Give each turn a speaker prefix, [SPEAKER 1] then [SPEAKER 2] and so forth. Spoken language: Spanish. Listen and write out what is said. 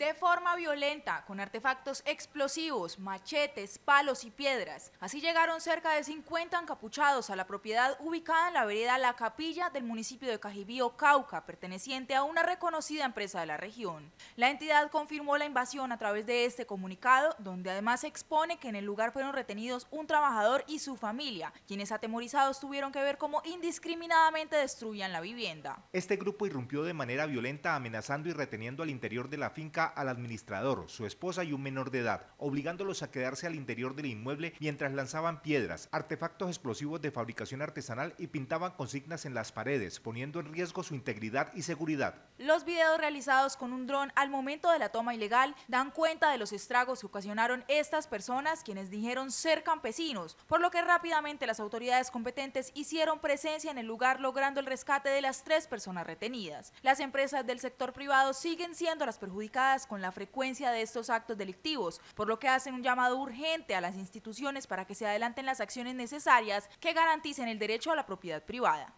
[SPEAKER 1] de forma violenta con artefactos explosivos, machetes, palos y piedras. Así llegaron cerca de 50 encapuchados a la propiedad ubicada en la vereda La Capilla del municipio de Cajibío, Cauca, perteneciente a una reconocida empresa de la región. La entidad confirmó la invasión a través de este comunicado, donde además expone que en el lugar fueron retenidos un trabajador y su familia, quienes atemorizados tuvieron que ver cómo indiscriminadamente destruían la vivienda.
[SPEAKER 2] Este grupo irrumpió de manera violenta amenazando y reteniendo al interior de la finca al administrador, su esposa y un menor de edad, obligándolos a quedarse al interior del inmueble mientras lanzaban piedras, artefactos explosivos de fabricación artesanal y pintaban consignas en las paredes, poniendo en riesgo su integridad y seguridad.
[SPEAKER 1] Los videos realizados con un dron al momento de la toma ilegal dan cuenta de los estragos que ocasionaron estas personas quienes dijeron ser campesinos, por lo que rápidamente las autoridades competentes hicieron presencia en el lugar logrando el rescate de las tres personas retenidas. Las empresas del sector privado siguen siendo las perjudicadas con la frecuencia de estos actos delictivos, por lo que hacen un llamado urgente a las instituciones para que se adelanten las acciones necesarias que garanticen el derecho a la propiedad privada.